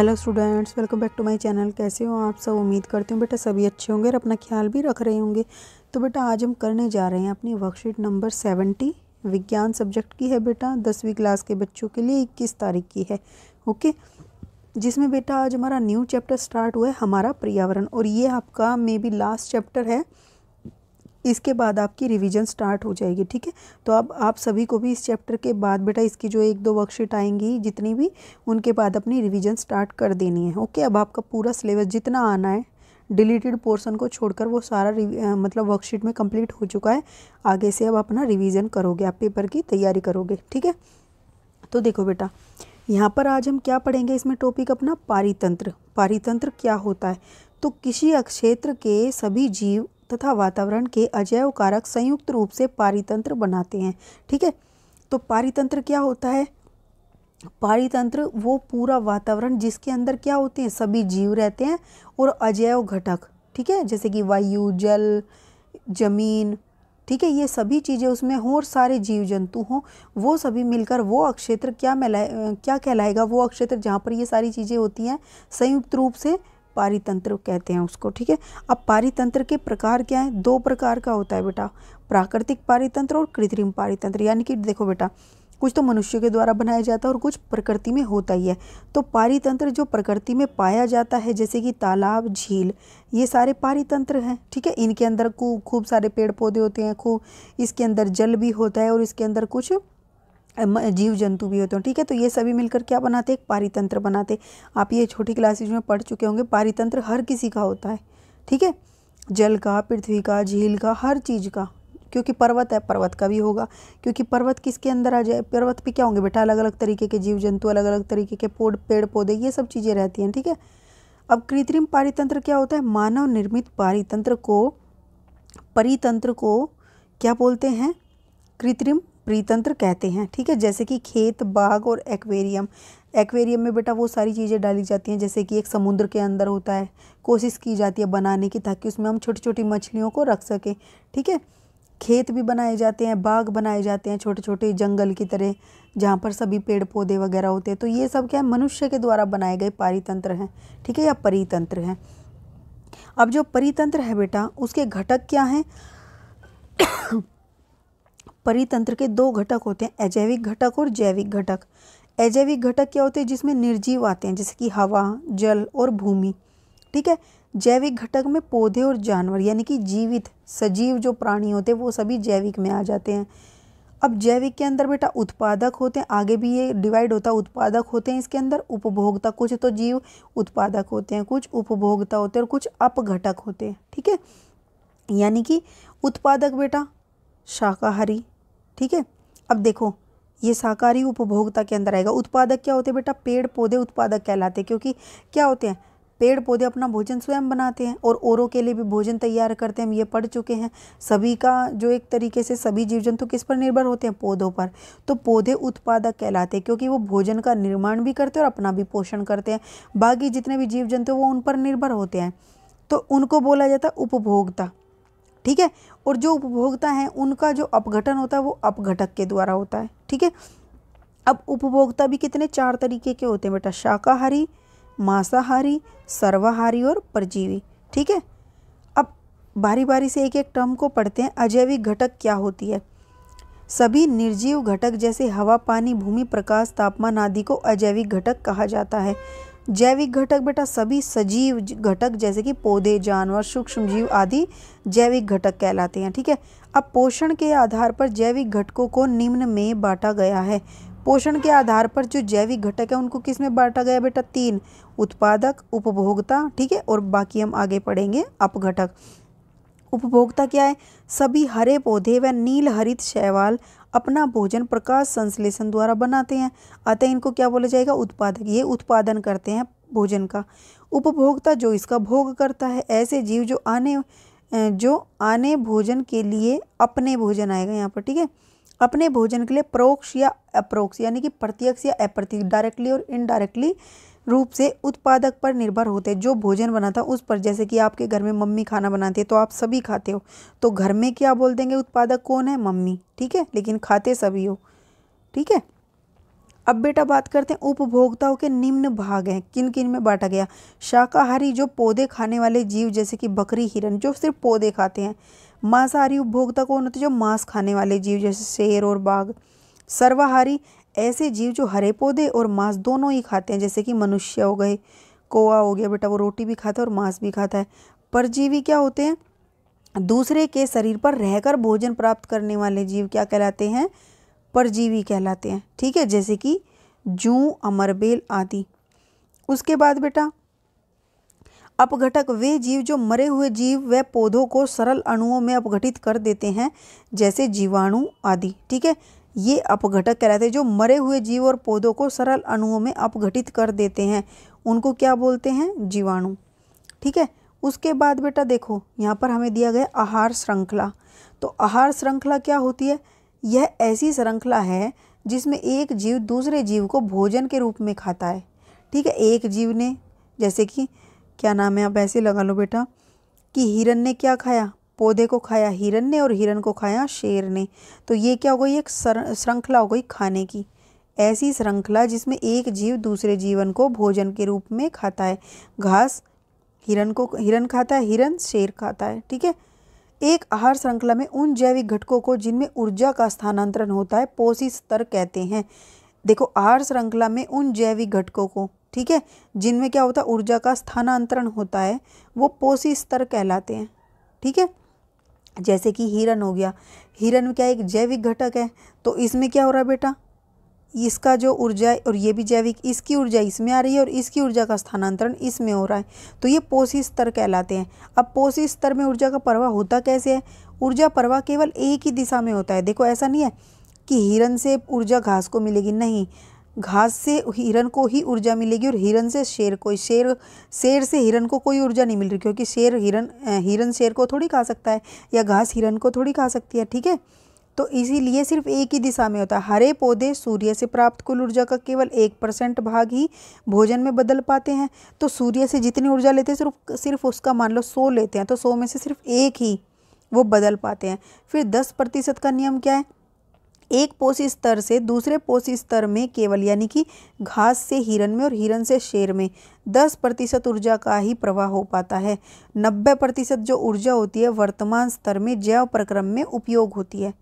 Hello students welcome back to my channel कैसे हो आप सब उम्मीद करती हूँ बेटा सभी अच्छे होंगे और अपना ख्याल भी रख रहे होंगे तो बेटा आज हम करने जा रहे हैं अपनी वर्कशीट नंबर सेवेंटी विज्ञान सब्जेक्ट की है बेटा दसवीं क्लास के बच्चों के लिए इक्कीस तारीख की है ओके जिसमें बेटा आज हमारा न्यू चैप्टर स्टार्ट हुआ है हमारा पर्यावरण और ये आपका मे बी लास्ट चैप्टर है इसके बाद आपकी रिवीजन स्टार्ट हो जाएगी ठीक है तो अब आप सभी को भी इस चैप्टर के बाद बेटा इसकी जो एक दो वर्कशीट आएंगी जितनी भी उनके बाद अपनी रिवीजन स्टार्ट कर देनी है ओके अब आपका पूरा सिलेबस जितना आना है डिलीटेड पोर्सन को छोड़कर वो सारा आ, मतलब वर्कशीट में कंप्लीट हो चुका है आगे से अब अपना रिविज़न करोगे आप पेपर की तैयारी करोगे ठीक है तो देखो बेटा यहाँ पर आज हम क्या पढ़ेंगे इसमें टॉपिक अपना पारितंत्र पारितंत्र क्या होता है तो किसी क्षेत्र के सभी जीव तथा वातावरण के अजैव कारक संयुक्त रूप से पारितंत्र बनाते हैं ठीक है तो पारितंत्र क्या होता है पारितंत्र वो पूरा वातावरण जिसके अंदर क्या होते हैं सभी जीव रहते हैं और अजैव घटक ठीक है जैसे कि वायु जल जमीन ठीक है ये सभी चीज़ें उसमें हों और सारे जीव जंतु हों वो सभी मिलकर वो अक्षेत्र क्या मिला क्या कहलाएगा वो अक्षेत्र जहाँ पर ये सारी चीज़ें होती हैं संयुक्त रूप से पारितंत्र कहते हैं उसको ठीक है अब पारितंत्र के प्रकार क्या है दो प्रकार का होता है बेटा प्राकृतिक पारितंत्र और कृत्रिम पारितंत्र यानी कि देखो बेटा कुछ तो मनुष्य के द्वारा बनाया जाता है और कुछ प्रकृति में होता ही है तो पारितंत्र जो प्रकृति में पाया जाता है जैसे कि तालाब झील ये सारे पारितंत्र हैं ठीक है इनके अंदर खूब खूब सारे पेड़ पौधे होते हैं खूब इसके अंदर जल भी होता है और इसके अंदर कुछ जीव जंतु भी होते हैं ठीक है तो ये सभी मिलकर क्या बनाते हैं पारितंत्र बनाते आप ये छोटी क्लासेज में पढ़ चुके होंगे पारितंत्र हर किसी का होता है ठीक है जल का पृथ्वी का झील का हर चीज़ का क्योंकि पर्वत है पर्वत का भी होगा क्योंकि पर्वत किसके अंदर आ जाए पर्वत पे क्या होंगे बेटा अलग अलग तरीके के जीव जंतु अलग अलग तरीके के पोड़ पेड़ पौधे ये सब चीज़ें रहती हैं ठीक है थीके? अब कृत्रिम पारितंत्र क्या होता है मानव निर्मित पारितंत्र को परितंत्र को क्या बोलते हैं कृत्रिम प्रीतंत्र कहते हैं ठीक है जैसे कि खेत बाग और एक्वेरियम एक्वेरियम में बेटा वो सारी चीज़ें डाली जाती हैं जैसे कि एक समुद्र के अंदर होता है कोशिश की जाती है बनाने की ताकि उसमें हम छोटी छोटी मछलियों को रख सकें ठीक है खेत भी बनाए जाते हैं बाग बनाए जाते हैं छोटे छोटे जंगल की तरह जहाँ पर सभी पेड़ पौधे वगैरह होते हैं तो ये सब क्या है मनुष्य के द्वारा बनाए गए पारितंत्र हैं ठीक है या परितंत्र हैं अब जो परितंत्र है बेटा उसके घटक क्या हैं परितंत्र के दो घटक होते हैं अजैविक घटक और जैविक घटक अजैविक घटक क्या होते हैं जिसमें निर्जीव आते हैं जैसे कि हवा जल और भूमि ठीक है जैविक घटक में पौधे और जानवर यानी कि जीवित सजीव जो प्राणी होते हैं वो सभी जैविक में आ जाते हैं अब जैविक के अंदर बेटा उत्पादक होते हैं आगे भी ये डिवाइड होता है उत्पादक होते हैं इसके अंदर उपभोक्ता कुछ तो जीव उत्पादक होते हैं कुछ उपभोक्ता होते हैं और कुछ अपघटक होते हैं ठीक है यानी कि उत्पादक बेटा शाकाहारी ठीक है अब देखो ये सहकारी उपभोक्ता के अंदर आएगा उत्पादक क्या होते हैं बेटा पेड़ पौधे उत्पादक कहलाते हैं क्योंकि क्या होते हैं पेड़ पौधे अपना भोजन स्वयं बनाते हैं और औरों के लिए भी भोजन तैयार करते हैं हम ये पढ़ चुके हैं सभी का जो एक तरीके से सभी जीव जंतु किस पर निर्भर होते हैं पौधों पर तो पौधे उत्पादक कहलाते हैं क्योंकि वो भोजन का निर्माण भी करते हैं और अपना भी पोषण करते हैं बाकी जितने भी जीव जंतु वो उन पर निर्भर होते हैं तो उनको बोला जाता है उपभोक्ता ठीक है और जो उपभोक्ता हैं उनका जो अपघटन होता है वो अपघटक के द्वारा होता है ठीक है अब उपभोक्ता भी कितने चार तरीके के होते हैं बेटा शाकाहारी मांसाहारी सर्वाहारी और परजीवी ठीक है अब बारी बारी से एक एक टर्म को पढ़ते हैं अजैविक घटक क्या होती है सभी निर्जीव घटक जैसे हवा पानी भूमि प्रकाश तापमान आदि को अजैविक घटक कहा जाता है जैविक घटक बेटा सभी सजीव घटक जैसे कि पौधे जानवर सूक्ष्म जीव आदि जैविक घटक कहलाते हैं ठीक है अब पोषण के आधार पर जैविक घटकों को निम्न में बांटा गया है पोषण के आधार पर जो जैविक घटक है उनको किस में बांटा गया बेटा तीन उत्पादक उपभोक्ता ठीक है और बाकी हम आगे पढ़ेंगे अपघटक उपभोक्ता क्या है सभी हरे पौधे व नील हरित शैवाल अपना भोजन प्रकाश संश्लेषण द्वारा बनाते हैं अतः इनको क्या बोला जाएगा उत्पादक ये उत्पादन करते हैं भोजन का उपभोक्ता जो इसका भोग करता है ऐसे जीव जो आने जो आने भोजन के लिए अपने भोजन आएगा यहाँ पर ठीक है अपने भोजन के लिए परोक्ष या अप्रोक्ष यानी कि प्रत्यक्ष या अप्रत्यक्ष डायरेक्टली और इनडायरेक्टली रूप से उत्पादक पर निर्भर होते हैं जो भोजन बनाता उस पर जैसे कि आपके घर में मम्मी खाना बनाती है तो आप सभी खाते हो तो घर में क्या बोल देंगे उत्पादक कौन है मम्मी ठीक है लेकिन खाते सभी हो ठीक है अब बेटा बात करते हैं उपभोक्ताओं के निम्न भाग हैं किन किन में बांटा गया शाकाहारी जो पौधे खाने वाले जीव जैसे कि बकरी हिरन जो सिर्फ पौधे खाते हैं मांसाहारी उपभोक्ता कौन होते हैं जो मांस खाने वाले जीव जैसे शेर और बाघ सर्वाहारी ऐसे जीव जो हरे पौधे और मांस दोनों ही खाते हैं जैसे कि मनुष्य हो गए कोआ हो गया बेटा वो रोटी भी खाता है और मांस भी खाता है परजीवी क्या होते हैं दूसरे के शरीर पर रहकर भोजन प्राप्त करने वाले जीव क्या कहलाते हैं परजीवी कहलाते हैं ठीक है जैसे कि जू अमरबेल आदि उसके बाद बेटा अपघटक वे जीव जो मरे हुए जीव व पौधों को सरल अणुओं में अपघटित कर देते हैं जैसे जीवाणु आदि ठीक है ये अपघटक कहलाते हैं जो मरे हुए जीव और पौधों को सरल अणुओं में अपघटित कर देते हैं उनको क्या बोलते हैं जीवाणु ठीक है उसके बाद बेटा देखो यहाँ पर हमें दिया गया आहार श्रृंखला तो आहार श्रृंखला क्या होती है यह ऐसी श्रृंखला है जिसमें एक जीव दूसरे जीव को भोजन के रूप में खाता है ठीक है एक जीव ने जैसे कि क्या नाम है आप ऐसे लगा लो बेटा कि हिरन ने क्या खाया पौधे को खाया हिरन ने और हिरन को खाया शेर ने तो ये क्या हो गई एक श्रृंखला हो गई खाने की ऐसी श्रृंखला जिसमें एक जीव दूसरे जीवन को भोजन के रूप में खाता है घास हिरन को हिरन खाता है हिरन शेर खाता है ठीक है एक आहार श्रृंखला में उन जैविक घटकों को जिनमें ऊर्जा का स्थानांतरण होता है पोषी स्तर कहते हैं देखो आहार श्रृंखला में उन जैविक घटकों को ठीक है जिनमें क्या होता है ऊर्जा का स्थानांतरण होता है वो पोषी स्तर कहलाते हैं ठीक है जैसे कि हिरन हो गया हिरन क्या एक जैविक घटक है तो इसमें क्या हो रहा है बेटा इसका जो ऊर्जा और ये भी जैविक इसकी ऊर्जा इसमें आ रही है और इसकी ऊर्जा का स्थानांतरण इसमें हो रहा है तो ये पोषी स्तर कहलाते हैं अब पोषी स्तर में ऊर्जा का प्रवाह होता कैसे है ऊर्जा प्रवाह केवल एक ही दिशा में होता है देखो ऐसा नहीं है कि हिरन से ऊर्जा घास को मिलेगी नहीं घास से हिरन को ही ऊर्जा मिलेगी और हिरन से शेर को शेर शेर से हिरन को कोई ऊर्जा नहीं मिल रही क्योंकि शेर हिरन हिरन शेर को थोड़ी खा सकता है या घास हिरन को थोड़ी खा सकती है ठीक है तो इसीलिए सिर्फ एक ही दिशा में होता है हरे पौधे सूर्य से प्राप्त कुल ऊर्जा का केवल एक परसेंट भाग ही भोजन में बदल पाते हैं तो सूर्य से जितनी ऊर्जा लेते हैं सिर्फ सिर्फ उसका मान लो सौ लेते हैं तो सौ में से सिर्फ एक ही वो बदल पाते हैं फिर दस प्रतिशत का नियम क्या है एक पोषी स्तर से दूसरे पोषी स्तर में केवल यानी कि घास से हिरण में और हिरण से शेर में 10 प्रतिशत ऊर्जा का ही प्रवाह हो पाता है 90 प्रतिशत जो ऊर्जा होती है वर्तमान स्तर में जैव प्रक्रम में उपयोग होती है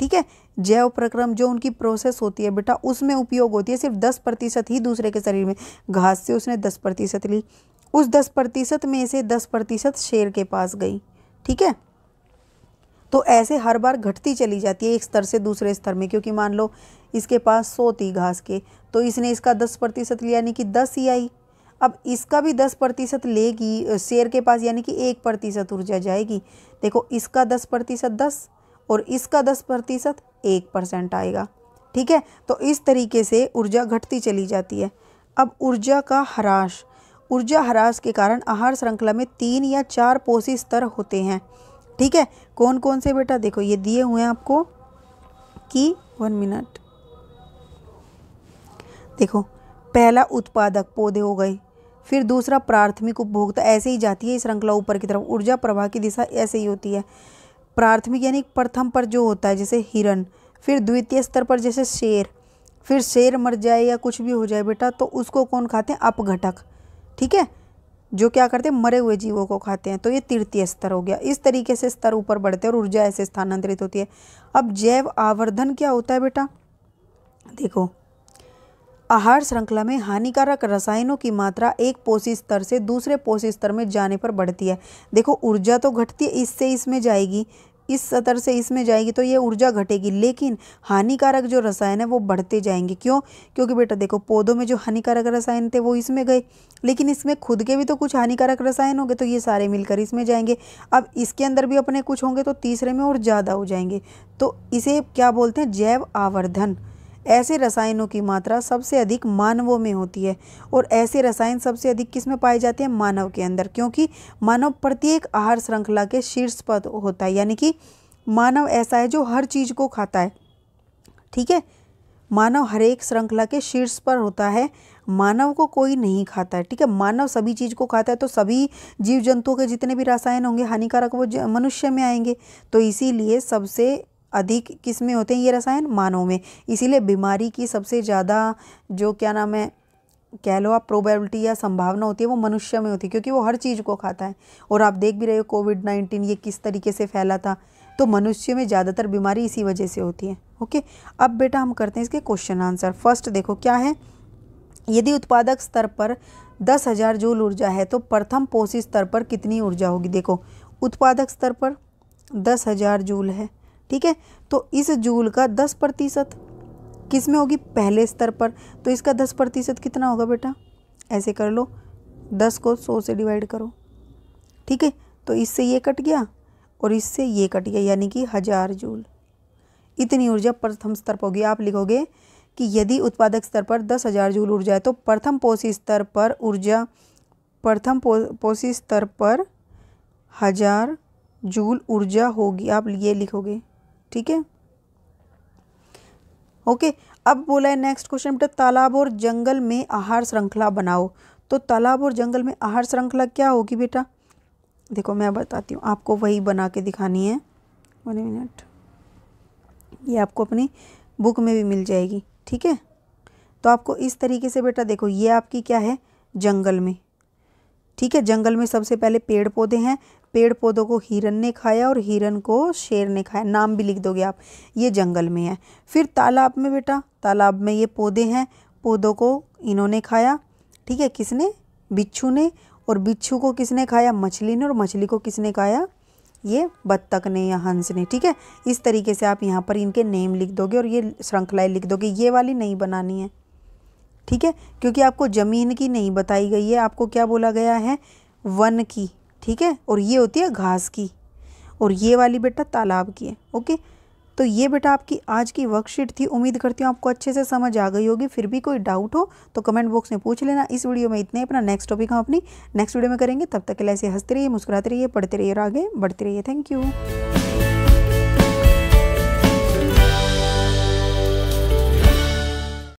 ठीक है जैव प्रक्रम जो उनकी प्रोसेस होती है बेटा उसमें उपयोग होती है सिर्फ दस प्रतिशत ही दूसरे के शरीर में घास से उसने दस प्रतिशत ली उस दस प्रतिशत में से दस प्रतिशत शेर के पास गई ठीक है तो ऐसे हर बार घटती चली जाती है एक स्तर से दूसरे स्तर में क्योंकि मान लो इसके पास सौ थी घास के तो इसने इसका दस प्रतिशत लिया यानी कि दस ही आई अब इसका भी दस प्रतिशत लेगी शेर के पास यानी कि एक प्रतिशत ऊर्जा जाएगी देखो इसका दस प्रतिशत दस और इसका दस प्रतिशत एक परसेंट आएगा ठीक है तो इस तरीके से ऊर्जा घटती चली जाती है अब ऊर्जा का हराश ऊर्जा ह्रास के कारण आहार श्रृंखला में तीन या चार पोषी स्तर होते हैं ठीक है कौन कौन से बेटा देखो ये दिए हुए हैं आपको कि वन मिनट देखो पहला उत्पादक पौधे हो गए फिर दूसरा प्राथमिक उपभोक्ता ऐसे ही जाती है श्रृंखला ऊपर की तरफ ऊर्जा प्रवाह की दिशा ऐसे ही होती है प्राथमिक यानी प्रथम पर जो होता है जैसे हिरण फिर द्वितीय स्तर पर जैसे शेर फिर शेर मर जाए या कुछ भी हो जाए बेटा तो उसको कौन खाते हैं अपघटक ठीक है जो क्या करते हैं मरे हुए जीवों को खाते हैं तो ये तृतीय स्तर हो गया इस तरीके से स्तर ऊपर बढ़ते हैं और ऊर्जा ऐसे स्थानांतरित होती है अब जैव आवर्धन क्या होता है बेटा देखो आहार श्रृंखला में हानिकारक रसायनों की मात्रा एक पोषी स्तर से दूसरे पोषी स्तर में जाने पर बढ़ती है देखो ऊर्जा तो घटती है इससे इसमें जाएगी इस सतर से इसमें जाएगी तो ये ऊर्जा घटेगी लेकिन हानिकारक जो रसायन है वो बढ़ते जाएंगे क्यों क्योंकि बेटा देखो पौधों में जो हानिकारक रसायन थे वो इसमें गए लेकिन इसमें खुद के भी तो कुछ हानिकारक रसायन होंगे तो ये सारे मिलकर इसमें जाएंगे अब इसके अंदर भी अपने कुछ होंगे तो तीसरे में और ज़्यादा हो जाएंगे तो इसे क्या बोलते हैं जैव आवर्धन ऐसे रसायनों की मात्रा सबसे अधिक मानवों में होती है और ऐसे रसायन सबसे अधिक किस में पाए जाते हैं मानव के अंदर क्योंकि मानव प्रत्येक आहार श्रृंखला के शीर्ष पर होता है यानी कि मानव ऐसा है जो हर चीज़ को खाता है ठीक है मानव हरेक श्रृंखला के शीर्ष पर होता है मानव को कोई नहीं खाता है ठीक है मानव सभी चीज़ को खाता है तो सभी जीव जंतुओं के जितने भी रसायन होंगे हानिकारक वो मनुष्य में आएंगे तो इसीलिए सबसे अधिक किस में होते हैं ये रसायन मानव में इसीलिए बीमारी की सबसे ज़्यादा जो क्या नाम है कह लो आप प्रोबेबिलिटी या संभावना होती है वो मनुष्य में होती है क्योंकि वो हर चीज़ को खाता है और आप देख भी रहे हो कोविड नाइन्टीन ये किस तरीके से फैला था तो मनुष्य में ज़्यादातर बीमारी इसी वजह से होती है ओके अब बेटा हम करते हैं इसके क्वेश्चन आंसर फर्स्ट देखो क्या है यदि उत्पादक स्तर पर दस हज़ार जूल ऊर्जा है तो प्रथम पोषी स्तर पर कितनी ऊर्जा होगी देखो उत्पादक स्तर पर दस हज़ार जूल है ठीक है तो इस जूल का दस प्रतिशत किस में होगी पहले स्तर पर तो इसका दस प्रतिशत कितना होगा बेटा ऐसे कर लो दस को सौ से डिवाइड करो ठीक है तो इससे ये कट गया और इससे ये कट गया यानी कि हज़ार जूल इतनी ऊर्जा प्रथम स्तर पर होगी आप लिखोगे कि यदि उत्पादक स्तर पर दस हज़ार जूल ऊर्जा है तो प्रथम पोषी स्तर पर ऊर्जा प्रथम पो, पोषी स्तर पर हज़ार जूल ऊर्जा होगी आप ये लिखोगे ठीक है ओके अब बोला है नेक्स्ट क्वेश्चन बेटा तालाब और जंगल में आहार श्रृंखला बनाओ तो तालाब और जंगल में आहार श्रृंखला क्या होगी बेटा देखो मैं बताती हूँ आपको वही बना के दिखानी है वन मिनट ये आपको अपनी बुक में भी मिल जाएगी ठीक है तो आपको इस तरीके से बेटा देखो ये आपकी क्या है जंगल में ठीक है जंगल में सबसे पहले पेड़ पौधे हैं पेड़ पौधों को हिरन ने खाया और हिरन को शेर ने खाया नाम भी लिख दोगे आप ये जंगल में है फिर तालाब में बेटा तालाब में ये पौधे हैं पौधों को इन्होंने खाया ठीक है किसने बिच्छू ने और बिच्छू को किसने खाया मछली ने और मछली को किसने खाया ये बत्तख ने या हंस ने ठीक है इस तरीके से आप यहाँ पर इनके नेम लिख दोगे और ये श्रृंखलाएँ लिख दोगे ये वाली नहीं बनानी है ठीक है क्योंकि आपको ज़मीन की नहीं बताई गई है आपको क्या बोला गया है वन की ठीक है और ये होती है घास की और ये वाली बेटा तालाब की है ओके तो ये बेटा आपकी आज की वर्कशीट थी उम्मीद करती हूँ आपको अच्छे से समझ आ गई होगी फिर भी कोई डाउट हो तो कमेंट बॉक्स में पूछ लेना इस वीडियो में इतने अपना नेक्स्ट टॉपिक हम अपनी नेक्स्ट वीडियो में करेंगे तब तक के लिए ऐसे हंसते रहिए मुस्कुराते रहिए पढ़ते रहिए और आगे बढ़ते रहिए थैंक यू